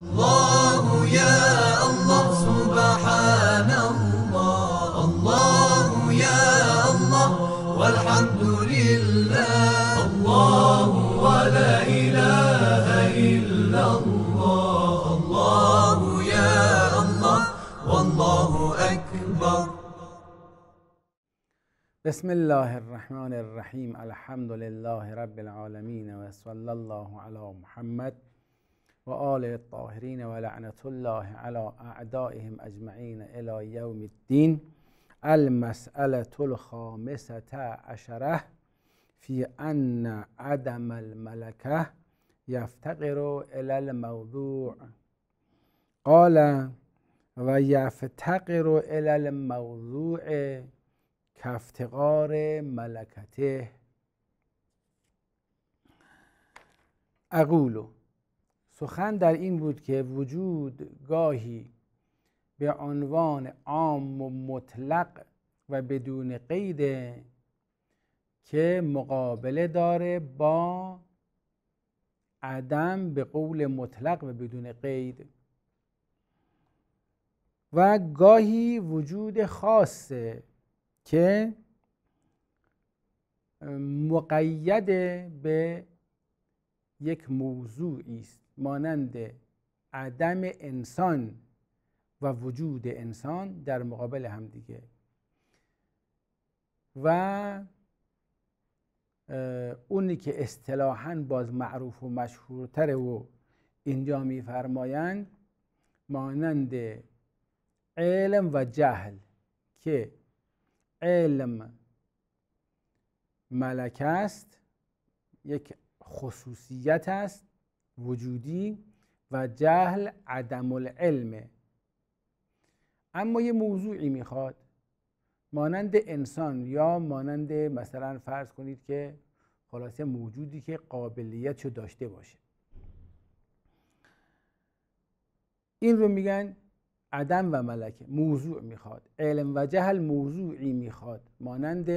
الله يا الله سبحان الله الله يا الله والحمد لله الله ولا إله إلا الله الله يا الله والله أكبر بسم الله الرحمن الرحيم الحمد لله رب العالمين وصلى الله على محمد وآل الطاهرين ولعنة الله على أعدائهم أجمعين إلى يوم الدين المسألة الخامسة عشرة في أن عدم الملكة يفتقر إلى الموضوع قال ويفتقر إلى الموضوع كافتقار ملكته أقول سخن در این بود که وجود گاهی به عنوان عام و مطلق و بدون قید که مقابله داره با عدم به قول مطلق و بدون قید و گاهی وجود خاصه که مقید به یک موضوعی است مانند عدم انسان و وجود انسان در مقابل همدیگه و اونی که اصطلاحا باز معروف و مشهورتره و اینجا میفرمایند مانند علم و جهل که علم ملک است یک خصوصیت است وجودی و جهل عدم العلمه اما یه موضوعی میخواد مانند انسان یا مانند مثلا فرض کنید که خلاصه موجودی که قابلیت رو داشته باشه این رو میگن عدم و ملکه موضوع میخواد علم و جهل موضوعی میخواد مانند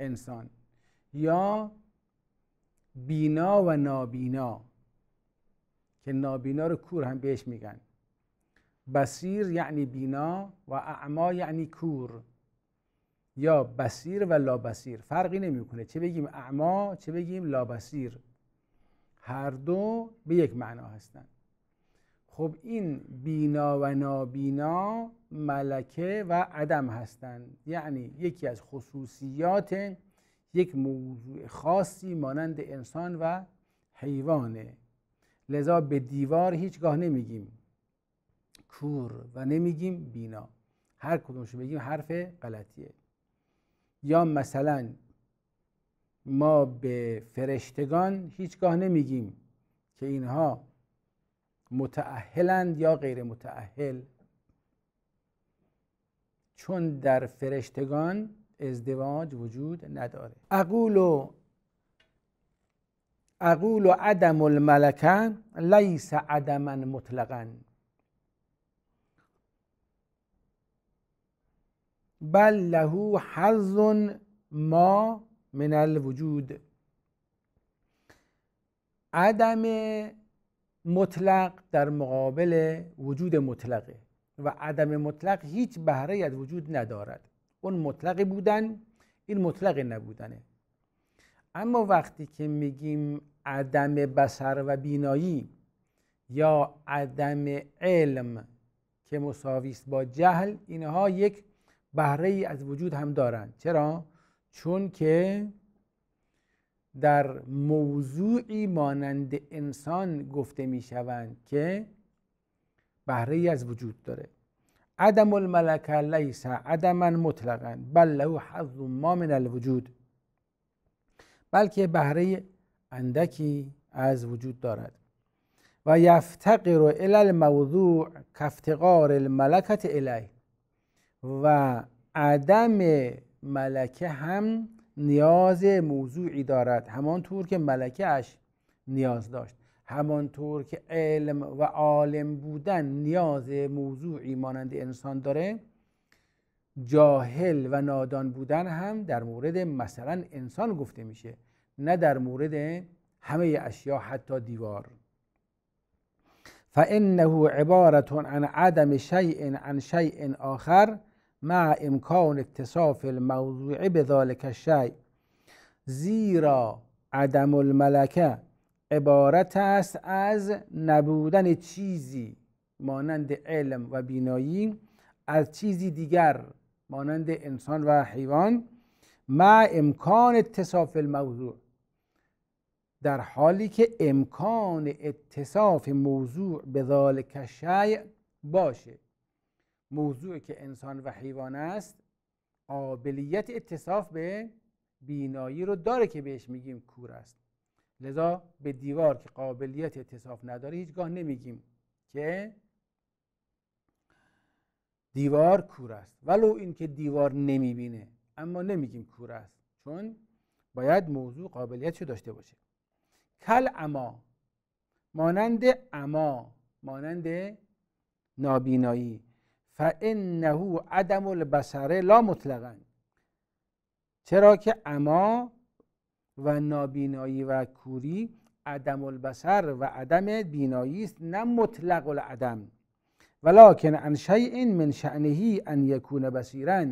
انسان یا بینا و نابینا که نابینا رو کور هم بهش میگن بصیر یعنی بینا و اعما یعنی کور یا بصیر و لابسیر فرقی نمیکنه چه بگیم اعما چه بگیم لابسیر هر دو به یک معنا هستند خب این بینا و نابینا ملکه و عدم هستند یعنی یکی از خصوصیات یک موضوع خاصی مانند انسان و حیوانه لذا به دیوار هیچگاه نمیگیم کور و نمیگیم بینا هر کدومش بگیم حرف غلطیه یا مثلا ما به فرشتگان هیچگاه نمیگیم که اینها متعهلند یا غیر متعهل چون در فرشتگان ازدواج وجود نداره اقول و اقول و عدم الملکه لیس عدما مطلقا بل له حظ ما من الوجود عدم مطلق در مقابل وجود مطلقه و عدم مطلق هیچ بهره از وجود ندارد اون مطلقی بودن این مطلق نبودنه اما وقتی که میگیم عدم بسر و بینایی یا عدم علم که مساویست با جهل اینها یک بهره ای از وجود هم دارند چرا چون که در موضوعی مانند انسان گفته میشوند که بهره ای از وجود داره عدم الملکه لیس عدما مطلقا بل له حظ ما من الوجود بلکه بهره اندکی از وجود دارد و یفتقر الی الموضوع کافتقار الملکت الیه و عدم ملکه هم نیاز موضوعی دارد همانطور که ملکه اش نیاز داشت همانطور که علم و عالم بودن نیاز موضوعی مانند انسان داره جاهل و نادان بودن هم در مورد مثلا انسان گفته میشه نه در مورد همه اشیا حتی دیوار فانه عبارت عن عدم شیء عن شیء آخر مع امکان اتصاف الموضوع بذلک الشیء زیرا عدم الملکه عبارت است از نبودن چیزی مانند علم و بینایی از چیزی دیگر مانند انسان و حیوان مع امکان اتصاف الموضوع در حالی که امکان اتصاف موضوع به ذالک شیع باشه موضوع که انسان و حیوان است قابلیت اتصاف به بینایی رو داره که بهش میگیم کور است لذا به دیوار که قابلیت اتصاف نداره هیچگاه نمیگیم که دیوار کور است ولو اینکه دیوار نمیبینه اما نمیگیم کور است چون باید موضوع قابلیتشو داشته باشه کل اما مانند اما مانند نابینایی فانه عدم البصره لا مطلقا چرا که اما و نابینایی و کوری عدم البصر و عدم بینایی است نه مطلق العدم ولکن عن شیء من شأنه ان یکون بصیرا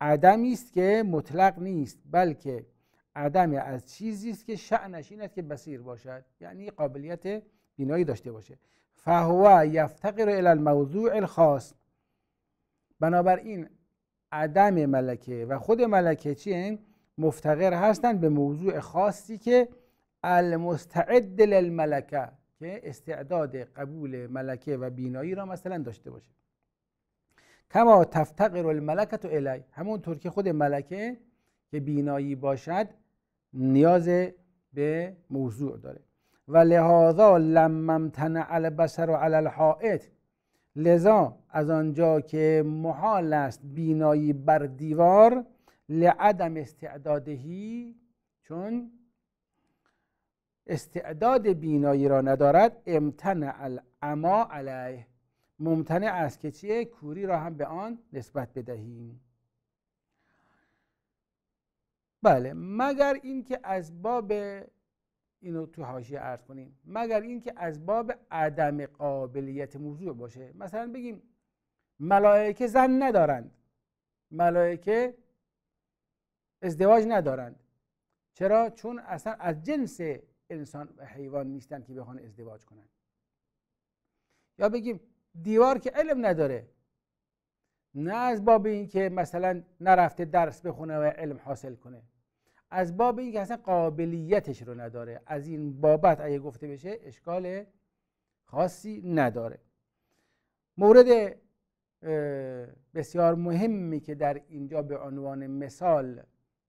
عدمی است که مطلق نیست بلکه عدم از چیزی است که شأنش این است که بصیر باشد یعنی قابلیت بینایی داشته باشه فهو یفتقر الی الموضوع الخاص بنابراین عدم ملکه و خود ملکه چیه مفتقر هستند به موضوع خاصی که المستعد للملکه که استعداد قبول ملکه و بینایی را مثلا داشته باشه کما تفتقر الملکه تو الی همونطور که خود ملکه که بینایی باشد نیاز به موضوع داره و لهذا لم امتنع البصر علی الحائط لذا از آنجا که محال است بینایی بر دیوار لعدم استعدادهی چون استعداد بینایی را ندارد امتنع الاما علیه ممتنع است که چیه کوری را هم به آن نسبت بدهیم بله مگر اینکه از باب اینو تو حاشیه عرض کنیم مگر اینکه از باب عدم قابلیت موضوع باشه مثلا بگیم ملائکه زن ندارند ملائکه ازدواج ندارند چرا چون اصلا از جنس انسان و حیوان نیستند که بخوان ازدواج کنند یا بگیم دیوار که علم نداره نه از باب که مثلا نرفته درس بخونه و علم حاصل کنه از باب که اصلا قابلیتش رو نداره از این بابت اگه گفته بشه اشکال خاصی نداره مورد بسیار مهمی که در اینجا به عنوان مثال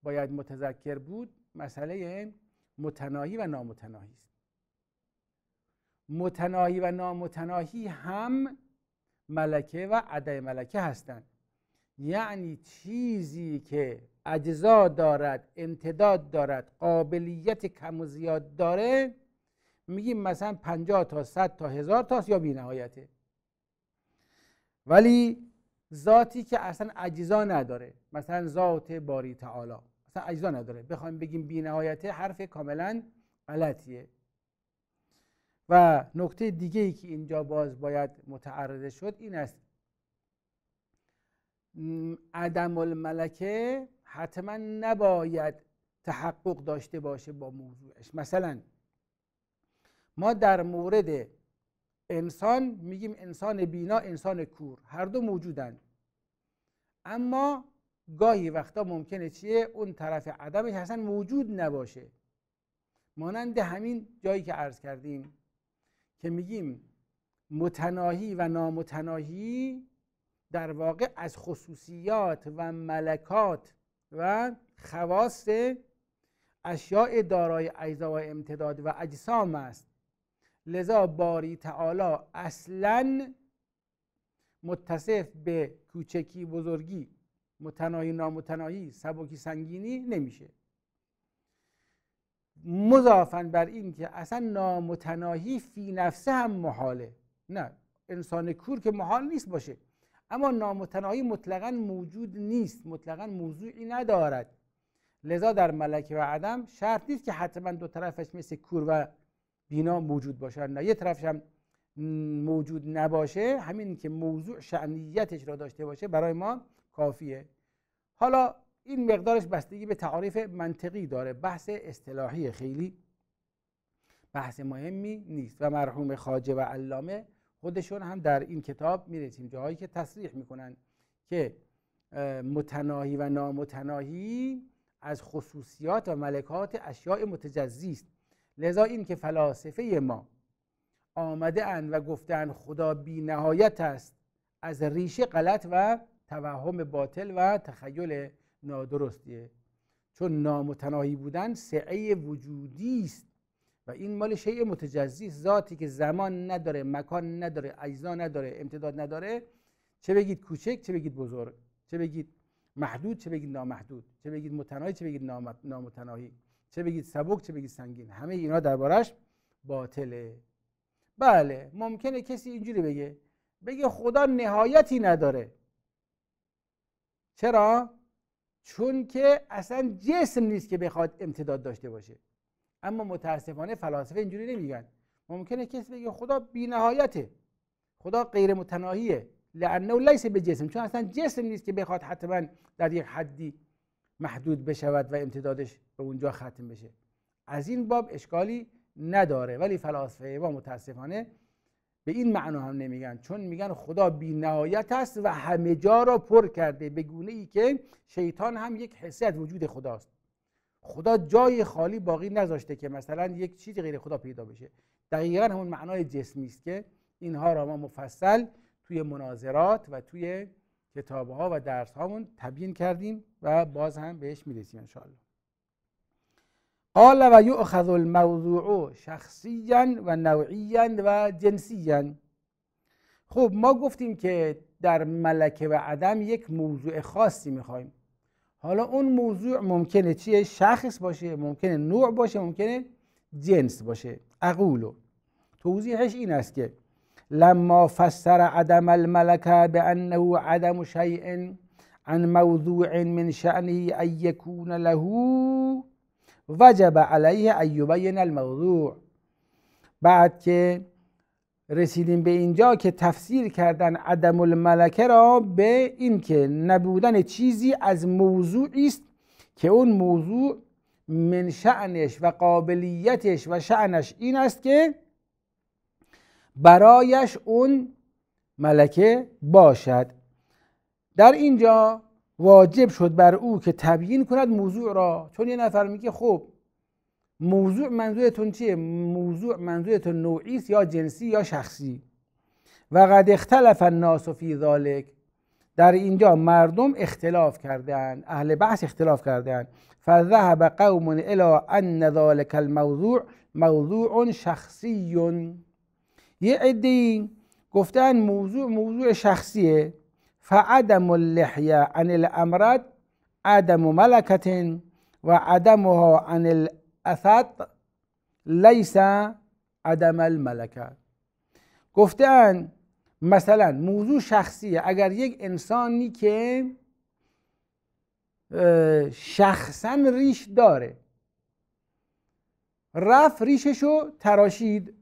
باید متذکر بود مسئله متناهی و نامتناهی است متناهی و نامتناهی هم ملکه و عده ملکه هستند یعنی چیزی که اجزا دارد امتداد دارد قابلیت کم و زیاد داره میگیم مثلا 50 تا 100 تا هزار تا یا بی ولی ذاتی که اصلا اجزا نداره مثلا ذات باری تعالی اصلا اجزا نداره بخوایم بگیم بی حرف کاملا غلطیه و نکته دیگه ای که اینجا باز باید متعرض شد این است عدم الملکه حتما نباید تحقق داشته باشه با موضوعش مثلا ما در مورد انسان میگیم انسان بینا انسان کور هر دو موجودن اما گاهی وقتا ممکنه چیه اون طرف عدمش اصلا موجود نباشه مانند همین جایی که عرض کردیم که میگیم متناهی و نامتناهی در واقع از خصوصیات و ملکات و خواست اشیاء دارای اجزا و امتداد و اجسام است لذا باری تعالی اصلا متصف به کوچکی بزرگی متناهی نامتناهی سبکی سنگینی نمیشه مضافن بر این که اصلا نامتناهی فی نفسه هم محاله نه انسان کور که محال نیست باشه اما نامتناهی مطلقا موجود نیست مطلقا موضوعی ندارد لذا در ملک و عدم شرط نیست که حتما دو طرفش مثل کور و بینا موجود باشه نه یه طرفش هم موجود نباشه همین که موضوع شعنیتش را داشته باشه برای ما کافیه حالا این مقدارش بستگی به تعاریف منطقی داره بحث اصطلاحی خیلی بحث مهمی نیست و مرحوم خاجه و علامه خودشون هم در این کتاب میرسیم جاهایی که تصریح میکنن که متناهی و نامتناهی از خصوصیات و ملکات اشیاء متجزی است لذا این که فلاسفه ما آمده اند و گفتند خدا بی نهایت است از ریشه غلط و توهم باطل و تخیل نادرستیه چون نامتناهی بودن سعه وجودی است و این مال شیء متجزی ذاتی که زمان نداره مکان نداره اجزا نداره امتداد نداره چه بگید کوچک چه بگید بزرگ چه بگید محدود چه بگید نامحدود چه بگید متناهی چه بگید نامتناهی چه بگید سبک چه بگید سنگین همه اینا دربارش باطله بله ممکنه کسی اینجوری بگه بگه خدا نهایتی نداره چرا چون که اصلا جسم نیست که بخواد امتداد داشته باشه اما متاسفانه فلاسفه اینجوری نمیگن ممکنه کسی بگه خدا بینهایته خدا غیر متناهیه و لیسه به جسم چون اصلا جسم نیست که بخواد حتما در یک حدی محدود بشود و امتدادش به اونجا ختم بشه از این باب اشکالی نداره ولی فلاسفه با متاسفانه به این معنا هم نمیگن چون میگن خدا بی نهایت است و همه جا را پر کرده به گونه ای که شیطان هم یک حسی از وجود خداست خدا جای خالی باقی نذاشته که مثلا یک چیز غیر خدا پیدا بشه دقیقا همون معنای جسمی است که اینها را ما مفصل توی مناظرات و توی کتابها و درس هامون تبیین کردیم و باز هم بهش میرسیم انشاءالله قال و یؤخذ الموضوع شخصیا و نوعیا و جنسیا خب ما گفتیم که در ملکه و عدم یک موضوع خاصی میخوایم حالا اون موضوع ممکنه چیه شخص باشه ممکنه نوع باشه ممکنه جنس باشه عقولو توضیحش این است که لما فسر عدم الملکه به انه عدم شیء عن موضوع من شأنه ان یکون له وجب علیه ایوبین الموضوع بعد که رسیدیم به اینجا که تفسیر کردن عدم الملکه را به اینکه نبودن چیزی از موضوعی است که اون موضوع من شعنش و قابلیتش و شعنش این است که برایش اون ملکه باشد در اینجا واجب شد بر او که تبیین کند موضوع را چون یه نفر میگه خب موضوع منظورتون چیه موضوع منظورتون نوعی یا جنسی یا شخصی و قد اختلف الناس فی ذالک در اینجا مردم اختلاف کردن اهل بحث اختلاف کردند فذهب قوم الی ان ذالک الموضوع موضوع شخصی یه عده گفتن موضوع موضوع شخصیه فعدم اللحية عن الأمراض عدم ملكة وعدمها عن الأثط ليس عدم الملکه گفتن مثلا موضوع شخصیه اگر یک انسانی که شخصا ریش داره رف ریشش تراشید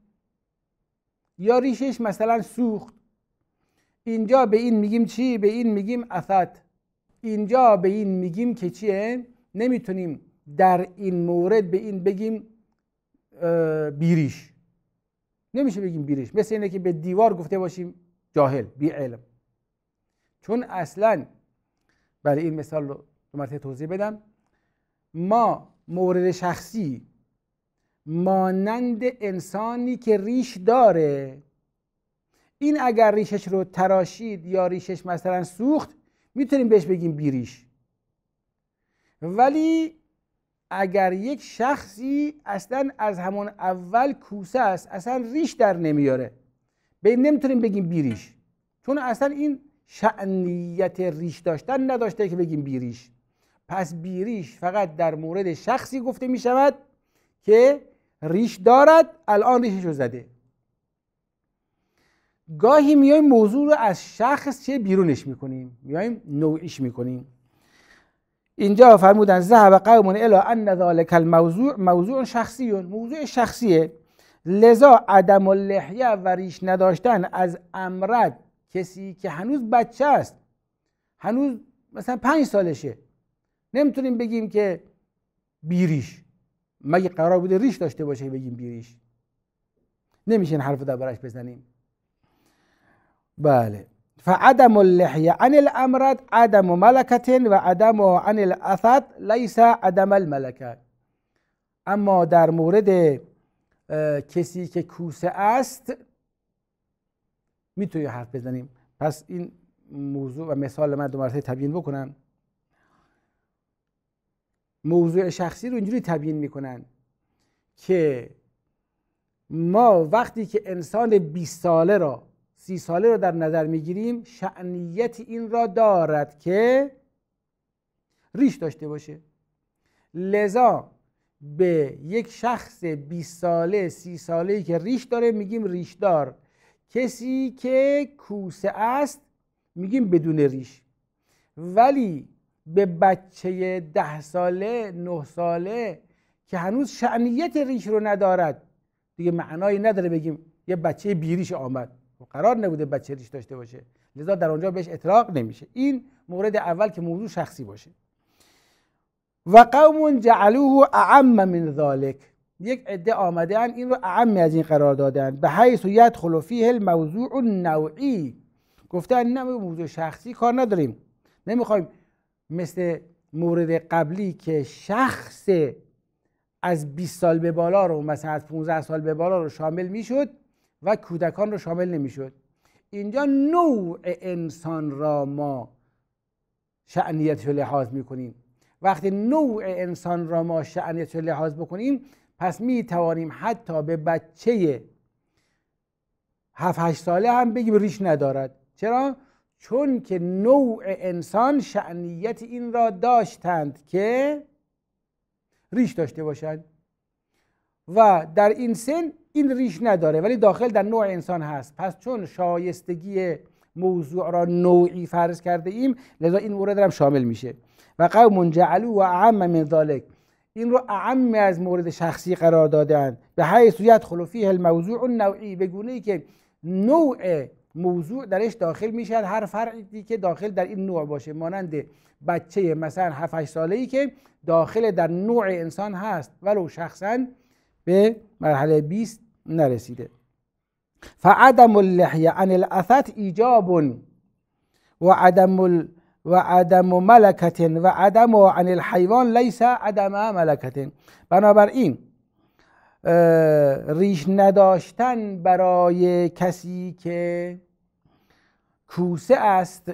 یا ریشش مثلا سوخت اینجا به این میگیم چی؟ به این میگیم اثت اینجا به این میگیم که چیه؟ نمیتونیم در این مورد به این بگیم بیریش نمیشه بگیم بیریش مثل اینه که به دیوار گفته باشیم جاهل بی علم چون اصلا برای بله، این مثال رو مرتبه توضیح بدم ما مورد شخصی مانند انسانی که ریش داره این اگر ریشش رو تراشید یا ریشش مثلا سوخت میتونیم بهش بگیم بیریش ولی اگر یک شخصی اصلا از همون اول کوسه است اصلا ریش در نمیاره به نمیتونیم بگیم بیریش چون اصلا این شعنیت ریش داشتن نداشته که بگیم بیریش پس بیریش فقط در مورد شخصی گفته می شود که ریش دارد الان ریشش رو زده گاهی میایم موضوع رو از شخص چه بیرونش میکنیم میایم نوعیش میکنیم اینجا فرمودن ذهب قوم الی ان ذلک الموضوع موضوع شخصی موضوع شخصیه لذا عدم لحیه و ریش نداشتن از امرد کسی که هنوز بچه است هنوز مثلا پنج سالشه نمیتونیم بگیم که بیریش مگه قرار بوده ریش داشته باشه بگیم بیریش نمیشه حرف در برش بزنیم بله فعدم اللحية عن الأمرد عدم ملكة و عدم عن الاسد ليس عدم الملکه اما در مورد کسی که کوسه است میتونی حرف بزنیم پس این موضوع و مثال من دو مرتبه تبیین بکنم موضوع شخصی رو اینجوری تبیین میکنن که ما وقتی که انسان 20 ساله را سی ساله رو در نظر میگیریم شعنیت این را دارد که ریش داشته باشه لذا به یک شخص 20 ساله سی ساله که ریش داره میگیم ریشدار کسی که کوسه است میگیم بدون ریش ولی به بچه ده ساله نه ساله که هنوز شعنیت ریش رو ندارد دیگه معنایی نداره بگیم یه بچه بیریش آمد قرار نبوده بچه ریش داشته باشه لذا در آنجا بهش اطلاق نمیشه این مورد اول که موضوع شخصی باشه و قوم جعلوه اعم من ذالک یک عده آمده این رو اعم از این قرار دادن به حیث یدخل فیه الموضوع نوعی گفتن نه موضوع شخصی کار نداریم نمیخوایم مثل مورد قبلی که شخص از 20 سال به بالا رو مثلا از 15 سال به بالا رو شامل میشد و کودکان را شامل نمیشد اینجا نوع انسان را ما شعنیت رو لحاظ میکنیم وقتی نوع انسان را ما شعنیت رو لحاظ بکنیم پس می توانیم حتی به بچه هفت هشت ساله هم بگیم ریش ندارد چرا؟ چون که نوع انسان شعنیت این را داشتند که ریش داشته باشند و در این سن این ریش نداره ولی داخل در نوع انسان هست پس چون شایستگی موضوع را نوعی فرض کرده ایم لذا این مورد هم شامل میشه و قوم جعلو و اعم من ذالک این رو اعم از مورد شخصی قرار دادن به حیث یدخل فیه الموضوع نوعی به گونه ای که نوع موضوع درش داخل میشه هر فرقی که داخل در این نوع باشه مانند بچه مثلا 7 ساله ای که داخل در نوع انسان هست ولو شخصا به مرحله 20 نرسیده فعدم اللحیه عن الاثت ایجاب و عدم و عدم ملکت و عدم و عن الحیوان لیس عدم ملکت بنابراین ریش نداشتن برای کسی که کوسه است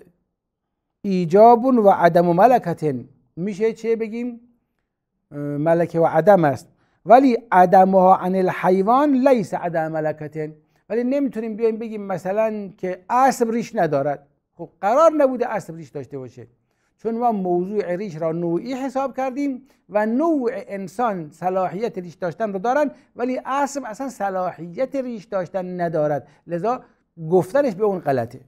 ایجاب و عدم ملکت میشه چه بگیم ملکه و عدم است ولی عدم ها عن الحیوان لیس عدم ملکتن ولی نمیتونیم بیایم بگیم مثلا که اسب ریش ندارد خب قرار نبوده اسب ریش داشته باشه چون ما موضوع ریش را نوعی حساب کردیم و نوع انسان صلاحیت ریش داشتن رو دارن ولی اسب اصلا صلاحیت ریش داشتن ندارد لذا گفتنش به اون غلطه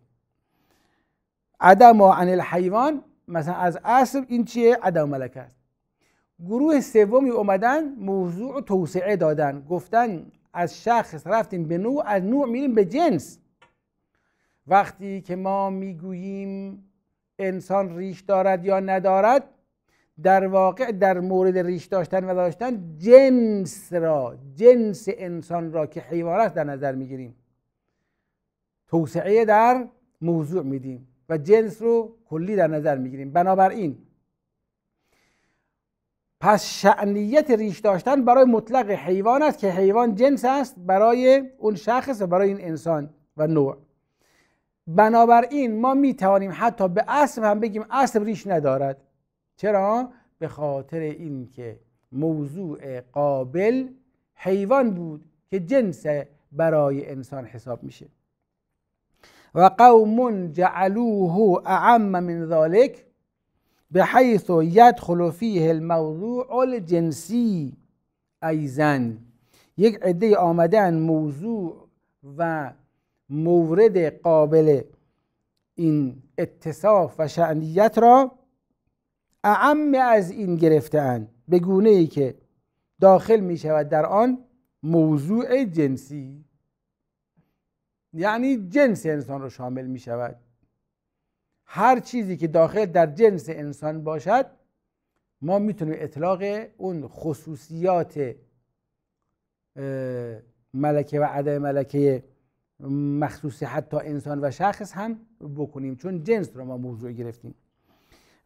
عدم عن الحیوان مثلا از اسب این چیه عدم ملکه است گروه سومی اومدن موضوع توسعه دادن گفتن از شخص رفتیم به نوع از نوع میریم به جنس وقتی که ما میگوییم انسان ریش دارد یا ندارد در واقع در مورد ریش داشتن و داشتن جنس را جنس انسان را که حیوان است در نظر میگیریم توسعه در موضوع میدیم و جنس رو کلی در نظر میگیریم بنابراین پس شعنیت ریش داشتن برای مطلق حیوان است که حیوان جنس است برای اون شخص و برای این انسان و نوع بنابراین ما می توانیم حتی به اسب هم بگیم اسب ریش ندارد چرا به خاطر اینکه موضوع قابل حیوان بود که جنس برای انسان حساب میشه و قوم جعلوه اعم من ذالک به حیث یدخل فیه الموضوع الجنسی ایزن یک عده آمدن موضوع و مورد قابل این اتصاف و شعنیت را اعم از این گرفتن به گونه ای که داخل می شود در آن موضوع جنسی یعنی جنس انسان را شامل می شود هر چیزی که داخل در جنس انسان باشد ما میتونیم اطلاق اون خصوصیات ملکه و عدم ملکه مخصوصی حتی انسان و شخص هم بکنیم چون جنس رو ما موضوع گرفتیم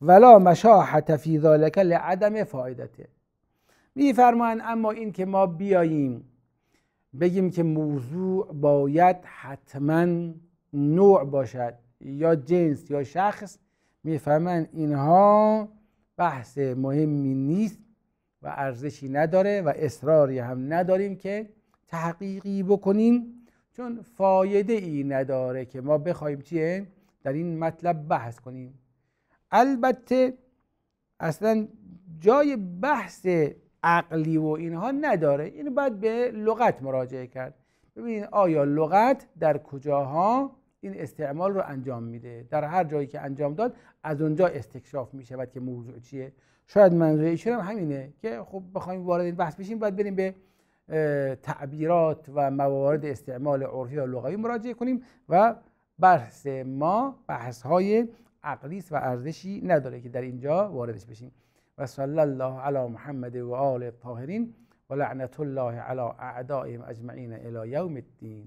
ولا مشاحت فی ذالک لعدم فایدته میفرمایند اما این که ما بیاییم بگیم که موضوع باید حتما نوع باشد یا جنس یا شخص میفهمن اینها بحث مهمی نیست و ارزشی نداره و اصراری هم نداریم که تحقیقی بکنیم چون فایده ای نداره که ما بخوایم چیه در این مطلب بحث کنیم البته اصلا جای بحث عقلی و اینها نداره اینو باید به لغت مراجعه کرد ببینید آیا لغت در کجاها این استعمال رو انجام میده در هر جایی که انجام داد از اونجا استکشاف میشه که موضوع چیه شاید منظور ایشون هم همینه که خب بخوایم وارد این بحث بشیم باید بریم به تعبیرات و موارد استعمال عرفی و لغوی مراجعه کنیم و بحث ما بحث های عقلی و ارزشی نداره که در اینجا واردش بشیم و صلی الله علی محمد و آل الطاهرین و لعنت الله علی اعدائهم اجمعین الی یوم الدین